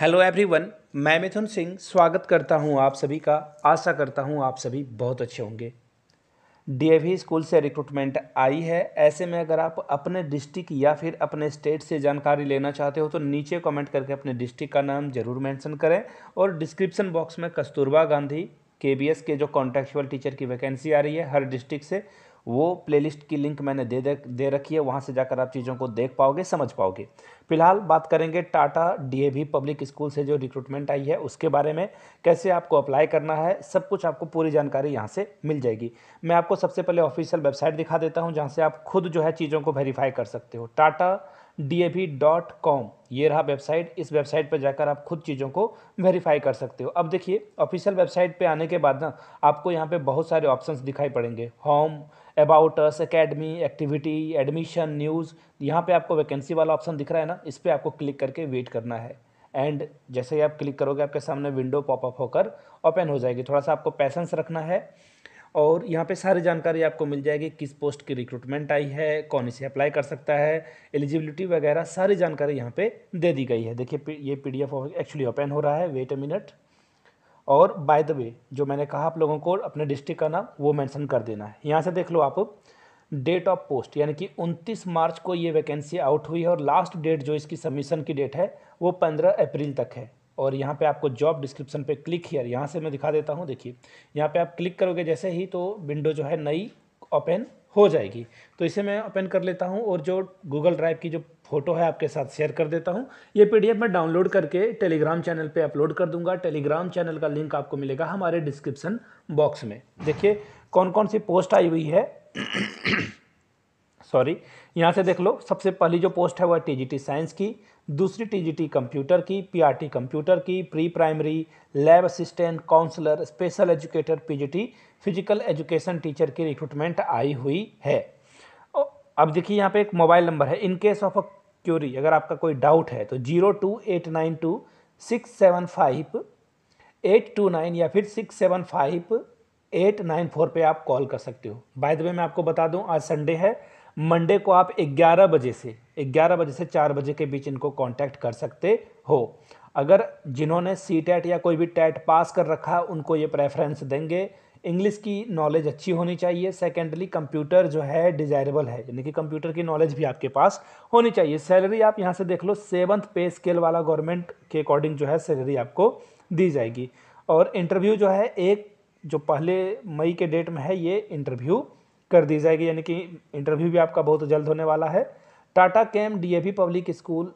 hello everyone मैं मिथुन सिंह स्वागत करता हूं आप सभी का आशा करता हूं आप सभी बहुत अच्छे होंगे डीएवी स्कूल से रिक्रूटमेंट आई है ऐसे में अगर आप अपने डिस्ट्रिक्ट या फिर अपने स्टेट से जानकारी लेना चाहते हो तो नीचे कमेंट करके अपने डिस्ट्रिक्ट का नाम ज़रूर मेंशन करें और डिस्क्रिप्शन बॉक्स में कस्तूरबा गांधी के के जो कॉन्ट्रेक्चुअल टीचर की वैकेंसी आ रही है हर डिस्ट्रिक्ट से वो प्लेलिस्ट की लिंक मैंने दे दे रखी है वहाँ से जाकर आप चीज़ों को देख पाओगे समझ पाओगे फिलहाल बात करेंगे टाटा डीएवी पब्लिक स्कूल से जो रिक्रूटमेंट आई है उसके बारे में कैसे आपको अप्लाई करना है सब कुछ आपको पूरी जानकारी यहाँ से मिल जाएगी मैं आपको सबसे पहले ऑफिशियल वेबसाइट दिखा देता हूँ जहाँ से आप खुद जो है चीज़ों को वेरीफाई कर सकते हो टाटा डी ये रहा वेबसाइट इस वेबसाइट पर जाकर आप खुद चीज़ों को वेरीफाई कर सकते हो अब देखिए ऑफिशियल वेबसाइट पे आने के बाद ना आपको यहाँ पे बहुत सारे ऑप्शंस दिखाई पड़ेंगे home about us academy activity admission news यहाँ पे आपको वैकेंसी वाला ऑप्शन दिख रहा है ना इस पर आपको क्लिक करके वेट करना है एंड जैसे ही आप क्लिक करोगे आपके सामने विंडो पॉपअप होकर ओपन हो जाएगी थोड़ा सा आपको पैसेंस रखना है और यहाँ पे सारी जानकारी आपको मिल जाएगी किस पोस्ट की रिक्रूटमेंट आई है कौन इसे अप्लाई कर सकता है एलिजिबिलिटी वगैरह सारी जानकारी यहाँ पे दे दी गई है देखिए ये पी डी एक्चुअली ओपन हो रहा है वेट ए मिनट और बाय द वे जो मैंने कहा आप लोगों को अपने डिस्ट्रिक्ट का नाम वो मैंसन कर देना है यहाँ से देख लो आप डेट ऑफ पोस्ट यानी कि उनतीस मार्च को ये वैकेंसी आउट हुई है और लास्ट डेट जो इसकी सबमिशन की डेट है वो पंद्रह अप्रैल तक है और यहाँ पे आपको जॉब डिस्क्रिप्शन पे क्लिक हियर यहाँ से मैं दिखा देता हूँ देखिए यहाँ पे आप क्लिक करोगे जैसे ही तो विंडो जो है नई ओपन हो जाएगी तो इसे मैं ओपन कर लेता हूँ और जो गूगल ड्राइव की जो फोटो है आपके साथ शेयर कर देता हूँ ये पीडीएफ मैं डाउनलोड करके टेलीग्राम चैनल पे अपलोड कर दूंगा टेलीग्राम चैनल का लिंक आपको मिलेगा हमारे डिस्क्रिप्शन बॉक्स में देखिए कौन कौन सी पोस्ट आई हुई है सॉरी यहाँ से देख लो सबसे पहली जो पोस्ट है वह टीजीटी साइंस की दूसरी टीजीटी कंप्यूटर की पीआरटी कंप्यूटर की pre primary lab assistant counsellor special educator PGT physical education teacher की रिक्रूटमेंट आई हुई है अब देखिए यहाँ पे एक मोबाइल नंबर है इनकेस ऑफ अ क्यूरी अगर आपका कोई डाउट है तो zero two eight nine two six seven five eight two nine या फिर six seven five eight nine four पर आप कॉल कर सकते हो बाय द वे मैं आपको बता दूं आज संडे है मंडे को आप 11 बजे से 11 बजे से 4 बजे के बीच इनको कांटेक्ट कर सकते हो अगर जिन्होंने सी टैट या कोई भी टैट पास कर रखा है उनको ये प्रेफरेंस देंगे इंग्लिश की नॉलेज अच्छी होनी चाहिए सेकेंडली कंप्यूटर जो है डिज़ायरेबल है यानी कि कंप्यूटर की नॉलेज भी आपके पास होनी चाहिए सैलरी आप यहाँ से देख लो सेवन्थ पे स्केल वाला गवर्नमेंट के अकॉर्डिंग जो है सैलरी आपको दी जाएगी और इंटरव्यू जो है एक जो पहले मई के डेट में है ये इंटरव्यू कर दी जाएगी यानी कि इंटरव्यू भी आपका बहुत जल्द होने वाला है Tata chem D public school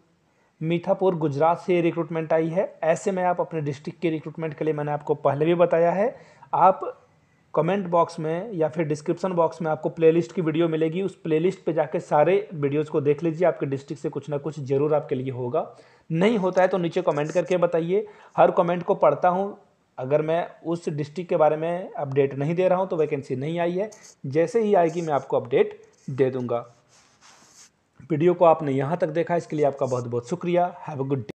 Mithapur Gujarat से रिक्रूटमेंट आई है ऐसे में आप अपने डिस्ट्रिक्ट के रिक्रूटमेंट के लिए मैंने आपको पहले भी बताया है आप कमेंट बॉक्स में या फिर डिस्क्रिप्शन बॉक्स में आपको प्लेलिस्ट की वीडियो मिलेगी उस प्लेलिस्ट पे जाके सारे वीडियोस को देख लीजिए आपके डिस्ट्रिक्ट से कुछ ना कुछ ज़रूर आपके लिए होगा नहीं होता है तो नीचे कमेंट करके बताइए हर कमेंट को पढ़ता हूँ अगर मैं उस डिस्ट्रिक्ट के बारे में अपडेट नहीं दे रहा हूँ तो वैकेंसी नहीं आई है जैसे ही आएगी मैं आपको अपडेट दे दूँगा वीडियो को आपने यहाँ तक देखा इसके लिए आपका बहुत बहुत शुक्रिया हैव अ गुड डे